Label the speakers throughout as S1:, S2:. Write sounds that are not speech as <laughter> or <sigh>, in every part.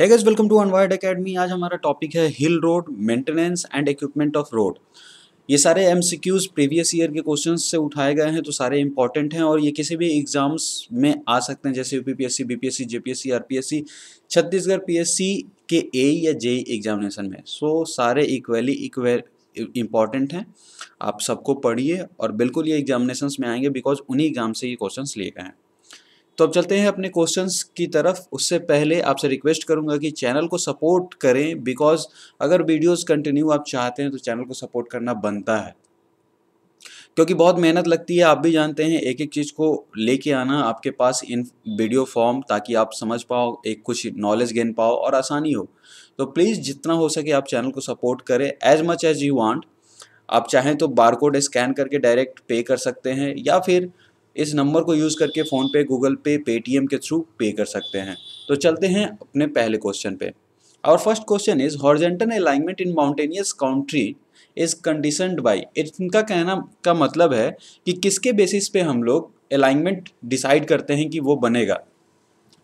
S1: है welcome to अनवाइड academy आज हमारा टॉपिक है hill road maintenance and equipment of road ये सारे M C Qs previous year के क्वेश्चन से उठाए गए हैं तो सारे इंपॉर्टेंट हैं और ये किसी भी एग्ज़ाम्स में आ सकते हैं जैसे U P P S C B P S C J P S C R P S C Chhattisgarh P S C के ए या जे एग्जामिनेशन में सो so, सारे इक्वली इक्वेल इम्पॉर्टेंट हैं आप सबको पढ़िए और बिल्कुल ये एग्जामिनेशन में आएंगे बिकॉज उन्हीं एग्ज़ाम से ये क्वेश्चन लिए गए हैं तो अब चलते हैं अपने क्वेश्चंस की तरफ उससे पहले आपसे रिक्वेस्ट करूंगा कि चैनल को सपोर्ट करें बिकॉज अगर वीडियोस कंटिन्यू आप चाहते हैं तो चैनल को सपोर्ट करना बनता है क्योंकि बहुत मेहनत लगती है आप भी जानते हैं एक एक चीज़ को लेके आना आपके पास इन वीडियो फॉर्म ताकि आप समझ पाओ एक कुछ नॉलेज गेन पाओ और आसानी हो तो प्लीज़ जितना हो सके आप चैनल को सपोर्ट करें as much as you want आप चाहें तो बारकोड स्कैन करके डायरेक्ट पे कर सकते हैं या फिर इस नंबर को यूज़ करके फोन पे गूगल पे पेटीएम के थ्रू पे कर सकते हैं तो चलते हैं अपने पहले क्वेश्चन पे और first question is horizontal alignment in mountainous country is conditioned by इनका कहना का मतलब है कि किसके बेसिस पे हम लोग अलाइनमेंट डिसाइड करते हैं कि वो बनेगा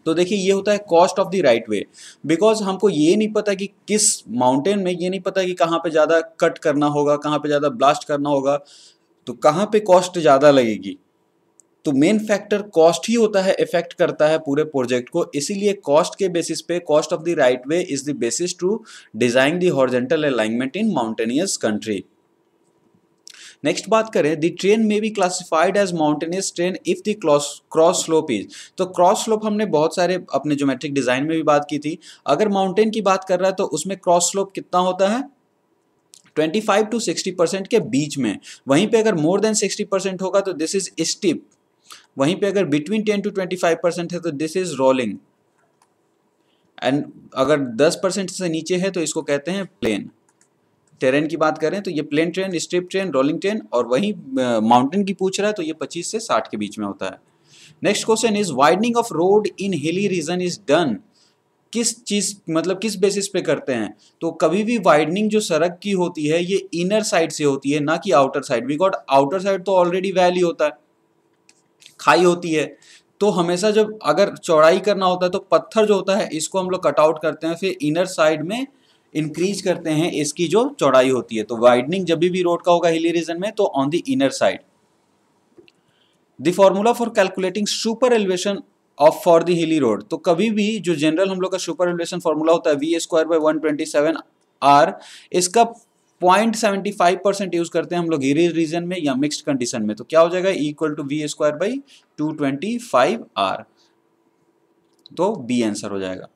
S1: तो देखिए ये होता है cost of the right way because हमको ये नहीं पता कि किस माउंटेन में ये नहीं पता कि कहाँ पे ज़्यादा कट करना होगा कहाँ पे ज़्यादा ब्लास्ट करना होगा तो कहाँ पे कॉस्ट ज़्यादा लगेगी तो मेन फैक्टर कॉस्ट ही होता है इफेक्ट करता है पूरे प्रोजेक्ट को इसीलिए कॉस्ट के बेसिस पे cost of the right way is the basis to design the horizontal alignment in mountainous country next बात करें द ट्रेन में भी classified as mountainous terrain if the cross slope is तो cross slope हमने बहुत सारे अपने ज्योमेट्रिक डिज़ाइन में भी बात की थी अगर माउंटेन की बात कर रहा है तो उसमें क्रॉस स्लोप कितना होता है 25 टू 60 परसेंट के बीच में वहीं पे अगर मोर देन 60 परसेंट होगा तो दिस इज स्टिप वहीं पे अगर between ten to twenty five percent है तो दिस इज रोलिंग एंड अगर दस परसेंट से नीचे है तो इसको कहते हैं प्लेन ट्रेन की बात करें तो ये plain terrain steep terrain rolling terrain और वहीं माउंटेन की पूछ रहा है तो ये पच्चीस से साठ के बीच में होता है next question is widening of road in hilly region is done किस चीज़ मतलब किस बेसिस पे करते हैं तो कभी भी वाइडनिंग जो सड़क की होती है ये इनर साइड से होती है ना कि outer side because outer side तो ऑलरेडी वैली होता है खाई होती है तो हमेशा जब अगर चौड़ाई करना होता है तो पत्थर जो होता है इसको हम लोग कटआउट करते हैं फिर इनर साइड में इंक्रीज करते हैं इसकी जो चौड़ाई होती है तो वाइडनिंग जब भी रोड का होगा हिली रीजन में तो on the inner side the formula for calculating super elevation of for the hilly road तो कभी भी जो जनरल हम लोग का सुपर एलिवेशन फॉर्मूला होता है V square by one twenty seven R इसका point seventy five percent use करते हैं हम लोग गिरीज रीजन में या मिक्सड कंडीशन में तो क्या हो जाएगा equal to V square by two twenty five R तो बी आंसर हो जाएगा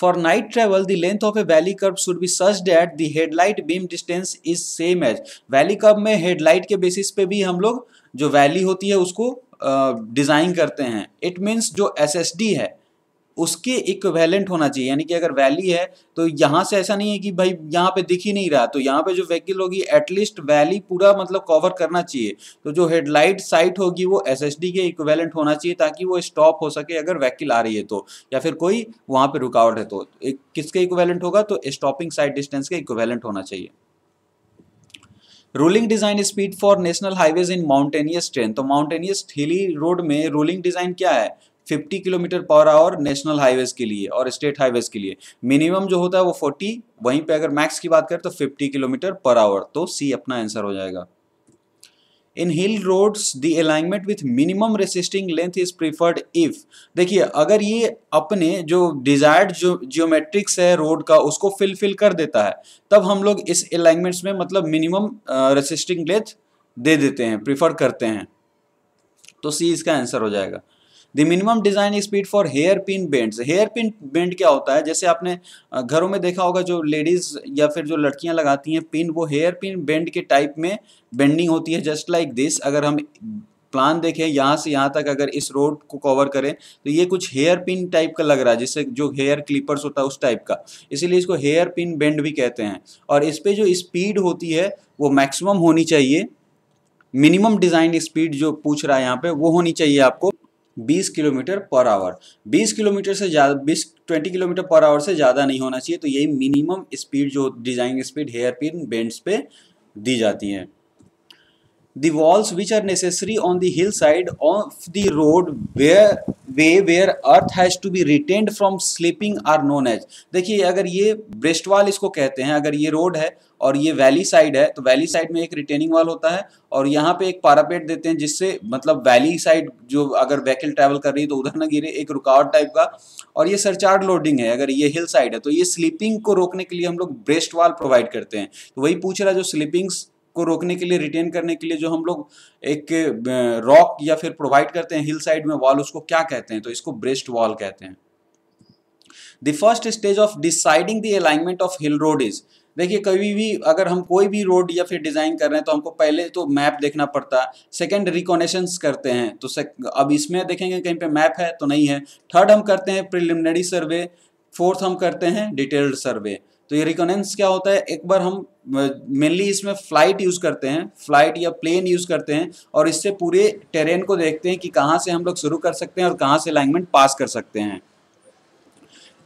S1: For night travel, the length of a valley curve should be such that the headlight beam distance is same as. Valley curve में headlight के basis पे भी हम लोग जो valley होती है उसको डिज़ाइन uh, करते हैं इट मीन्स जो एस है उसके इक्वेलेंट होना चाहिए यानी कि अगर वैली है तो यहाँ से ऐसा नहीं है कि भाई यहाँ पे दिख ही नहीं रहा तो यहाँ पे जो व्हीकल होगी एटलीस्ट वैली पूरा मतलब कवर करना चाहिए तो जो हेडलाइट साइट होगी वो एस के इक्वेलेंट होना चाहिए ताकि वो स्टॉप हो सके अगर व्हीकल आ रही है तो या फिर कोई वहाँ पर रुकावट है तो एक, किसके इक्वेलेंट होगा तो स्टॉपिंग साइड डिस्टेंस के इक्वेलेंट होना चाहिए ruling design speed for national highways in mountainous terrain तो माउंटेनियस हिली रोड में रूलिंग डिजाइन क्या है 50 kilometre per hour national highways के लिए और स्टेट हाईवेज के लिए मिनिमम जो होता है वो 40 वहीं पे अगर मैक्स की बात करें तो 50 किलोमीटर पर आवर तो सी अपना आंसर हो जाएगा in hill roads the alignment with minimum resisting length is preferred if देखिए अगर ये अपने जो डिजायर्ड जो जियोमेट्रिक्स है रोड का उसको फिलफिल कर देता है तब हम लोग इस अलाइनमेंट्स में मतलब मिनिमम रेसिस्टिंग लेंथ दे देते हैं प्रीफर करते हैं तो सी इसका आंसर हो जाएगा the minimum design speed for hairpin bends hairpin bend क्या होता है जैसे आपने घरों में देखा होगा जो लेडीज़ या फिर जो लड़कियां लगाती हैं पिन वो हेयर पिन बेंड के टाइप में बेंडिंग होती है जस्ट लाइक दिस अगर हम प्लान देखें यहाँ से यहाँ तक अगर इस रोड को कवर करें तो ये कुछ हेयर पिन टाइप का लग रहा है जिससे जो हेयर क्लिपर्स होता है उस टाइप का इसीलिए इसको हेयर पिन बेंड भी कहते हैं और इस पर जो स्पीड होती है वो मैक्सिमम होनी चाहिए मिनिमम डिज़ाइन स्पीड जो पूछ रहा है यहाँ पे वो होनी चाहिए आपको 20 किलोमीटर पर आवर 20 किलोमीटर से ज़्यादा 20 20 किलोमीटर पर आवर से ज़्यादा नहीं होना चाहिए तो यही मिनिमम स्पीड जो design speed hairpin bends पे दी जाती है the walls which are necessary on the hillside of the road where way where earth has to be retained from slipping are known as देखिए अगर ये breast वाल इसको कहते हैं अगर ये रोड है और ये वैली साइड है तो वैली साइड में एक रिटेनिंग वाल होता है और यहाँ पे एक पारापेट देते हैं जिससे मतलब वैली साइड जो अगर व्हीकल ट्रैवल कर रही है तो उधर ना गिरे एक रुकावट टाइप का और ये सरचार्ज लोडिंग है अगर ये हिल साइड है तो ये स्लिपिंग को रोकने के लिए हम लोग ब्रेस्ट वाल प्रोवाइड करते हैं तो वही पूछ रहा है जो स्लीपिंग्स को रोकने के लिए रिटेन करने के लिए जो हम लोग एक रॉक या फिर प्रोवाइड करते हैं हिल साइड में वॉल उसको क्या कहते हैं तो इसको ब्रेस्ट वॉल कहते हैं the first stage of deciding the alignment of hill road is देखिए कभी भी अगर हम कोई भी रोड या फिर डिज़ाइन कर रहे हैं तो हमको पहले तो मैप देखना पड़ता है सेकेंड रिकॉनेशंस करते हैं तो अब इसमें देखेंगे कहीं पे मैप है तो नहीं है थर्ड हम करते हैं प्रिलिमिनरी सर्वे फोर्थ हम करते हैं डिटेल्ड सर्वे तो ये रिकोनेंस क्या होता है एक बार हम मेनली इसमें फ्लाइट यूज़ करते हैं फ्लाइट या प्लेन यूज़ करते हैं और इससे पूरे टेरेन को देखते हैं कि कहाँ से हम लोग शुरू कर सकते हैं और कहाँ से अलाइनमेंट पास कर सकते हैं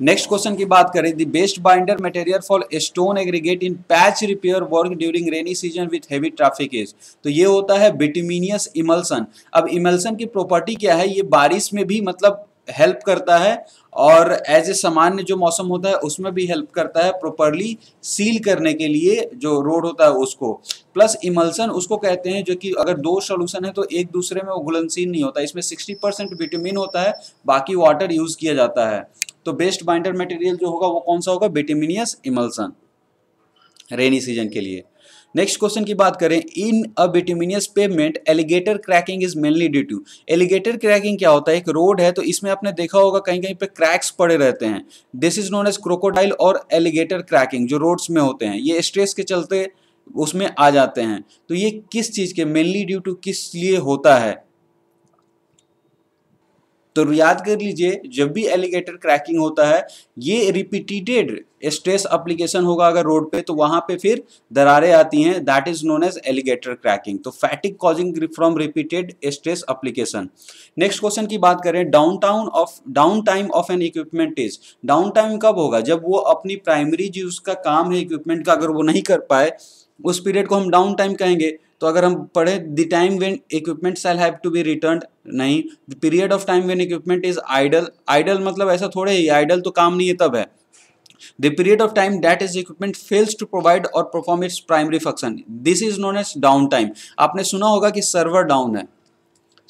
S1: नेक्स्ट क्वेश्चन की बात करें the best binder material for stone aggregate in patch repair work during rainy season with heavy traffic is तो ये होता है बिटिमिनियस इमल्सन अब इमल्सन की प्रॉपर्टी क्या है ये बारिश में भी मतलब हेल्प करता है और एज ए सामान्य जो मौसम होता है उसमें भी हेल्प करता है प्रॉपरली सील करने के लिए जो रोड होता है उसको प्लस इमल्सन उसको कहते हैं जो कि अगर दो सोल्यूशन है तो एक दूसरे में वो घुलनशील नहीं होता इसमें सिक्सटी परसेंट विटामिन होता है बाकी वाटर यूज़ किया जाता है तो बेस्ट बाइंडर मटेरियल जो होगा वो कौन सा होगा विटामिनियस इमल्सन रेनी सीजन के लिए नेक्स्ट क्वेश्चन की बात करें in a bituminous pavement alligator cracking is mainly due to alligator cracking क्या होता है एक रोड है तो इसमें आपने देखा होगा कहीं कहीं पे क्रैक्स पड़े रहते हैं this is known as crocodile और एलिगेटर क्रैकिंग जो रोड्स में होते हैं ये स्ट्रेस के चलते उसमें आ जाते हैं तो ये किस चीज़ के मेनली ड्यू टू किस लिए होता है तो याद कर लीजिए जब भी एलिगेटर क्रैकिंग होता है ये रिपीटेड स्ट्रेस अप्लीकेशन होगा अगर रोड पे तो वहां पे फिर दरारें आती हैं that is known as alligator cracking तो fatigue causing from repeated stress application next question की बात करें down town of downtime of an equipment is downtime कब होगा जब वो अपनी प्राइमरी जो उसका काम है इक्विपमेंट का अगर वो नहीं कर पाए उस पीरियड को हम डाउन टाइम कहेंगे तो अगर हम पढ़ें the time when equipment shall have to be return नहीं the period of time when equipment is idle idle मतलब ऐसा थोड़े ही आइडल तो काम नहीं है तब है the period of time that is equipment fails to provide और perform its primary function this is known as downtime आपने सुना होगा कि सर्वर डाउन है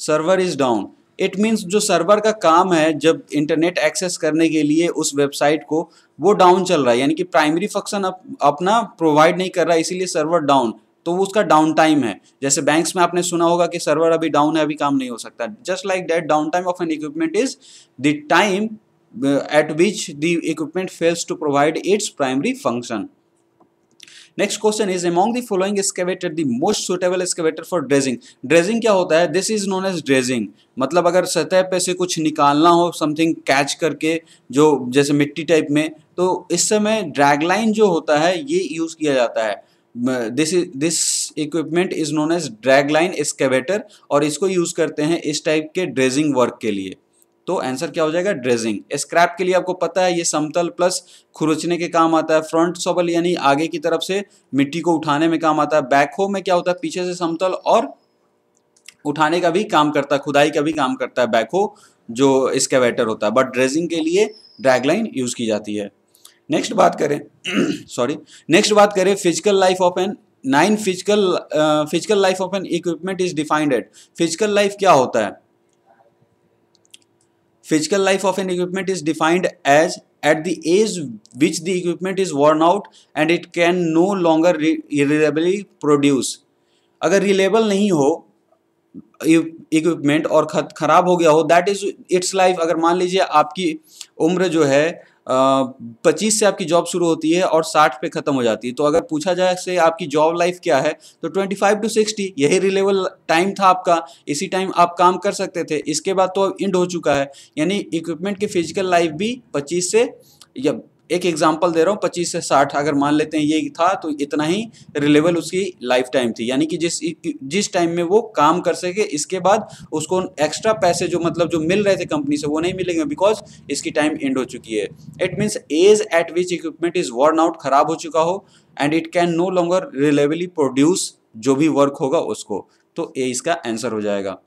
S1: server is down it means जो सर्वर का काम है जब इंटरनेट एक्सेस करने के लिए उस वेबसाइट को वो डाउन चल रहा है यानी कि प्राइमरी फंक्शन अपना प्रोवाइड नहीं कर रहा है इसीलिए सर्वर डाउन तो वो उसका डाउन टाइम है जैसे बैंक्स में आपने सुना होगा कि सर्वर अभी डाउन है अभी काम नहीं हो सकता just like that downtime of an equipment is the time at which the equipment fails to provide its primary function next question is among the following excavator the most suitable excavator for dredging dredging क्या होता है this is known as dredging मतलब अगर सतह पे से कुछ निकालना हो समथिंग कैच करके जो जैसे मिट्टी टाइप में तो इस समय ड्रैगलाइन जो होता है ये यूज़ किया जाता है this this equipment is known as dragline excavator और इसको यूज़ करते हैं इस टाइप के ड्रेजिंग वर्क के लिए तो आंसर क्या हो जाएगा ड्रेजिंग स्क्रैप के लिए आपको पता है ये समतल प्लस खुरचने के काम आता है फ्रंट सबल यानी आगे की तरफ से मिट्टी को उठाने में काम आता है बैक हो में क्या होता है पीछे से समतल और उठाने का भी काम करता है खुदाई का भी काम करता है बैक हो जो स्केवेटर होता है बट ड्रेजिंग के लिए ड्रैगलाइन यूज़ की जाती है नेक्स्ट बात करें सॉरी <clears throat> नेक्स्ट बात करें physical life of an nine physical physical life of an equipment is defined at physical life क्या होता है physical life of an equipment is defined as at the age which the equipment is worn out and it can no longer reliably produce अगर reliable नहीं हो equipment और ख़राब हो गया हो दैट इज़ इट्स लाइफ अगर मान लीजिए आपकी उम्र जो है पच्चीस से आपकी जॉब शुरू होती है और साठ पे ख़त्म हो जाती है तो अगर पूछा जाए से आपकी जॉब लाइफ क्या है तो ट्वेंटी फाइव टू सिक्सटी यही रिलेबल टाइम था आपका इसी टाइम आप काम कर सकते थे इसके बाद तो अब इंड हो चुका है यानी इक्विपमेंट की फिजिकल लाइफ भी पच्चीस से या एक एग्जाम्पल दे रहा हूँ पच्चीस से साठ अगर मान लेते हैं ये था तो इतना ही रिलेबल उसकी लाइफ टाइम थी यानी कि जिस जिस टाइम में वो काम कर सके इसके बाद उसको एक्स्ट्रा पैसे जो मतलब जो मिल रहे थे कंपनी से वो नहीं मिलेंगे बिकॉज इसकी टाइम एंड हो चुकी है it means age at which equipment is worn out खराब हो चुका हो and it can no longer रिलेवली प्रोड्यूस जो भी वर्क होगा उसको तो ए इसका आंसर हो जाएगा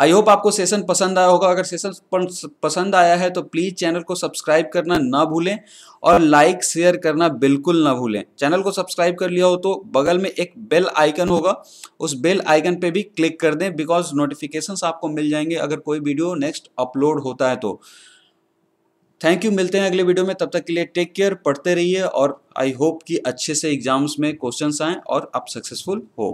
S1: आई होप आपको सेशन पसंद आया होगा अगर सेशन पसंद आया है तो प्लीज़ चैनल को सब्सक्राइब करना ना भूलें और लाइक शेयर करना बिल्कुल ना भूलें चैनल को सब्सक्राइब कर लिया हो तो बगल में एक बेल आइकन होगा उस बेल आइकन पे भी क्लिक कर दें बिकॉज नोटिफिकेशंस आपको मिल जाएंगे अगर कोई वीडियो नेक्स्ट अपलोड होता है तो थैंक यू मिलते हैं अगले वीडियो में तब तक के लिए टेक केयर पढ़ते रहिए और आई होप कि अच्छे से एग्जाम्स में क्वेश्चंस आएँ और आप सक्सेसफुल हो